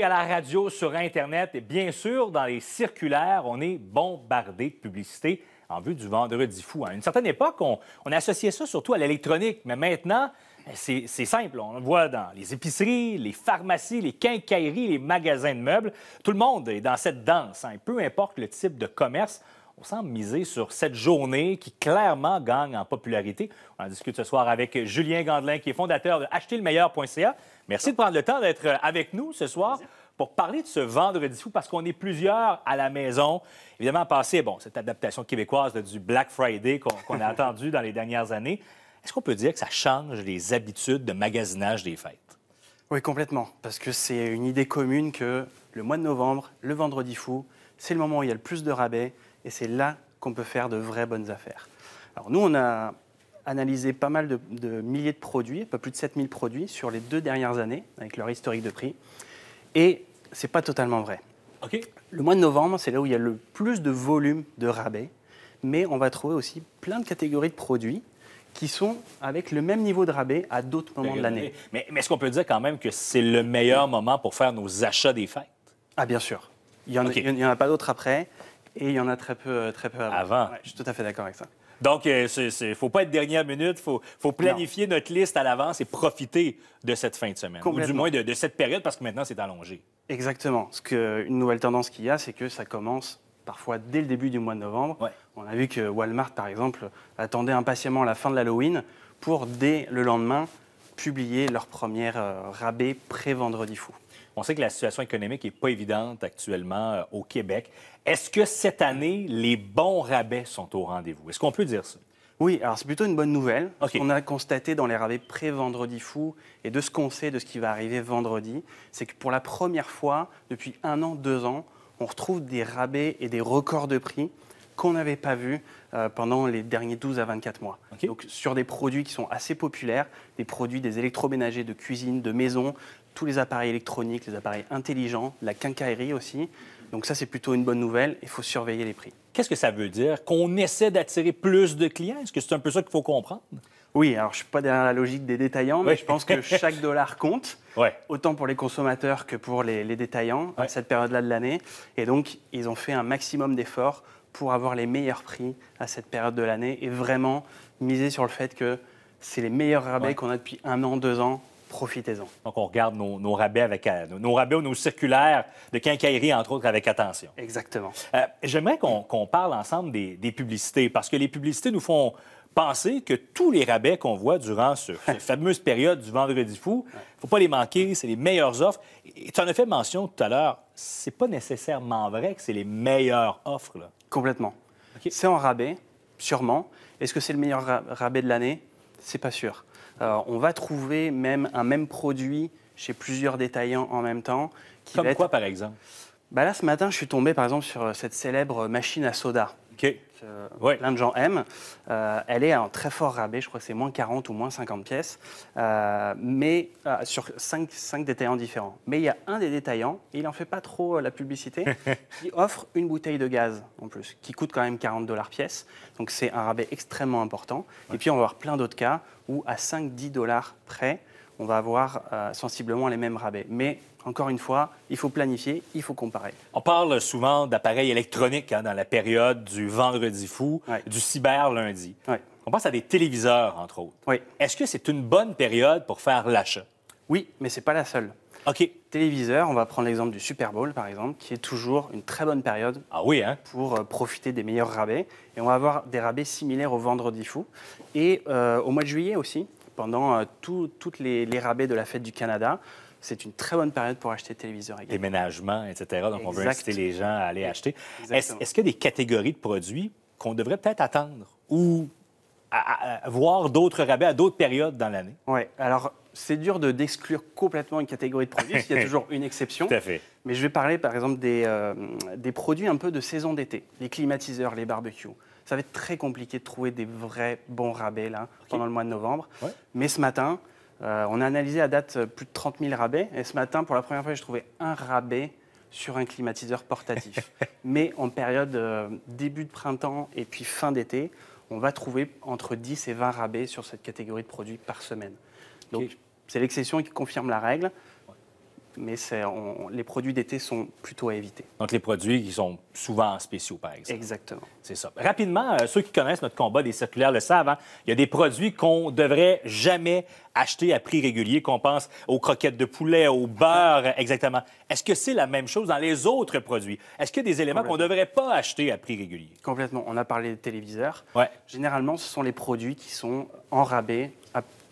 à la radio, sur Internet et bien sûr, dans les circulaires, on est bombardé de publicités en vue du vendredi fou. À une certaine époque, on, associait ça surtout à l'électronique, mais maintenant, ben, c'est simple. On le voit dans les épiceries, les pharmacies, les quincailleries, les magasins de meubles. Tout le monde est dans cette danse. Hein. Peu importe le type de commerce, on miser sur cette journée qui clairement gagne en popularité. On en discute ce soir avec Julien Gandelin, qui est fondateur de acheterlemeilleur.ca. Merci de prendre le temps d'être avec nous ce soir pour parler de ce vendredi fou, parce qu'on est plusieurs à la maison. Évidemment, passé, bon, cette adaptation québécoise du Black Friday qu'on a attendu dans les dernières années. Est-ce qu'on peut dire que ça change les habitudes de magasinage des fêtes? Oui, complètement, parce que c'est une idée commune que le mois de novembre, le vendredi fou, c'est le moment où il y a le plus de rabais, et c'est là qu'on peut faire de vraies bonnes affaires. Alors nous, on a analysé pas mal de, milliers de produits, pas plus de 7000 produits sur les deux dernières années, avec leur historique de prix. Et c'est pas totalement vrai. OK. Le mois de novembre, c'est là où il y a le plus de volume de rabais, mais on va trouver aussi plein de catégories de produits qui sont avec le même niveau de rabais à d'autres moments de l'année. Mais, est-ce qu'on peut dire quand même que c'est le meilleur moment pour faire nos achats des fêtes? Ah, bien sûr. Il n'y en, en, a pas d'autres après. Et il y en a très peu, euh, très peu avant. avant. je suis tout à fait d'accord avec ça. Donc, il euh, ne faut pas être dernière minute. Il faut, planifier notre liste à l'avance et profiter de cette fin de semaine. Ou du moins de, cette période, parce que maintenant, c'est allongé. Exactement. Ce que, une nouvelle tendance qu'il y a, c'est que ça commence parfois dès le début du mois de novembre. On a vu que Walmart, par exemple, attendait impatiemment la fin de l'Halloween pour, dès le lendemain, publier leur premier euh, rabais pré-vendredi fou. On sait que la situation économique n'est pas évidente actuellement euh, au Québec. Est-ce que cette année, les bons rabais sont au rendez-vous? Est-ce qu'on peut dire ça? Oui, alors c'est plutôt une bonne nouvelle. Ce qu'on a constaté dans les rabais pré-vendredi fou et de ce qu'on sait de ce qui va arriver vendredi, c'est que pour la première fois depuis un an, deux ans, on retrouve des rabais et des records de prix qu'on n'avait pas vu euh, pendant les derniers 12 à 24 mois. Donc sur des produits qui sont assez populaires, des produits des électroménagers de cuisine, de maison, tous les appareils électroniques, les appareils intelligents, la quincaillerie aussi. Donc ça, c'est plutôt une bonne nouvelle. Il faut surveiller les prix. Qu'est-ce que ça veut dire? Qu'on essaie d'attirer plus de clients? Est-ce que c'est un peu ça qu'il faut comprendre? Oui, alors je ne suis pas derrière la logique des détaillants, mais je pense que chaque dollar compte, autant pour les consommateurs que pour les, détaillants à cette période-là de l'année. Et donc, ils ont fait un maximum d'efforts pour avoir les meilleurs prix à cette période de l'année et vraiment miser sur le fait que c'est les meilleurs rabais qu'on a depuis un an, deux ans. Profitez-en. Donc, on regarde nos, rabais avec euh, nos, rabais ou nos circulaires de quincaillerie, entre autres, avec attention. Exactement. Euh, j'aimerais qu'on parle ensemble des, des publicités parce que les publicités nous font Penser que tous les rabais qu'on voit durant cette fameuse période du Vendredi fou, faut pas les manquer, c'est les meilleures offres. Et tu en as fait mention tout à l'heure, c'est pas nécessairement vrai que c'est les meilleures offres. Complètement. C'est en rabais, sûrement. Est-ce que c'est le meilleur rabais de l'année C'est pas sûr. on va trouver même un même produit chez plusieurs détaillants en même temps. Comme quoi, par exemple bah Là, ce matin, je suis tombé, par exemple, sur euh, cette célèbre machine à soda que plein de gens aiment. Euh, elle est à un très fort rabais, je crois que c'est moins 40 ou moins 50 pièces, euh, mais euh, sur 5, cinq détaillants différents. Mais il y a un des détaillants, et il n'en fait pas trop la publicité, qui offre une bouteille de gaz en plus, qui coûte quand même 40 dollars pièce. Donc c'est un rabais extrêmement important. Et puis on va voir plein d'autres cas où à 5-10 dollars près, on va avoir euh, sensiblement les mêmes rabais. Mais encore une fois, il faut planifier, il faut comparer. On parle souvent d'appareils électroniques hein, dans la période du vendredi fou, du cyber lundi. On pense à des téléviseurs, entre autres. Est-ce que c'est une bonne période pour faire l'achat? Oui, mais ce n'est pas la seule. OK. on va prendre l'exemple du Super Bowl, par exemple, qui est toujours une très bonne période ah oui, hein? pour euh, profiter des meilleurs rabais. Et on va avoir des rabais similaires au Vendredi Fou. Et euh, au mois de juillet aussi, pendant euh, tous toutes les, rabais de la fête du Canada c'est une très bonne période pour acheter des téléviseurs également. Déménagement, etc. Donc, on veut inciter les gens à aller acheter. Est-ce qu'il y a des catégories de produits qu'on devrait peut-être attendre ou voir d'autres rabais à d'autres périodes dans l'année? Oui. Alors, c'est dur de d'exclure complètement une catégorie de produits, il y a toujours une exception. Tout à fait. Mais je vais parler par exemple des, euh, des produits un peu de saison d'été, les climatiseurs, les barbecues. Ça va être très compliqué de trouver des vrais bons rabais là, pendant le mois de novembre. Mais ce matin, euh, on a analysé à date euh, plus de 30 000 rabais. Et ce matin, pour la première fois, j'ai trouvé un rabais sur un climatiseur portatif. Mais en période début de printemps et puis fin d'été, on va trouver entre 10 et 20 rabais sur cette catégorie de produits par semaine. Donc c'est l'exception qui confirme la règle. Mais les produits d'été sont plutôt à éviter. Donc, les produits qui sont souvent spéciaux, par exemple. Exactement. C'est ça. Rapidement, euh, ceux qui connaissent notre combat des circulaires le savent. Hein, il y a des produits qu'on devrait jamais acheter à prix régulier, qu'on pense aux croquettes de poulet, au beurre, exactement. Est-ce que c'est la même chose dans les autres produits? Est-ce qu'il y a des éléments qu'on ne devrait pas acheter à prix régulier? Complètement. On a parlé des téléviseurs. Ouais. Généralement, ce sont les produits qui sont en rabais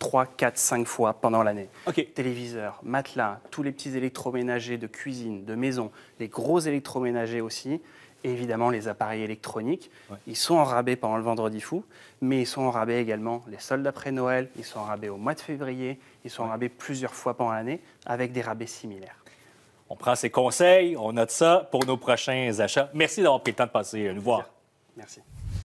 3, 4, 5 fois pendant l'année. Téléviseurs, matelas, tous les petits électroménagers de cuisine, de maison, les gros électroménagers aussi, et évidemment les appareils électroniques. Ils sont en rabais pendant le vendredi fou, mais ils sont en rabais également les soldes après Noël, ils sont en rabais au mois de février, ils sont en rabais plusieurs fois pendant l'année, avec des rabais similaires. On prend ses conseils, on note ça pour nos prochains achats. Merci d'avoir pris le temps de passer nous voir. Merci.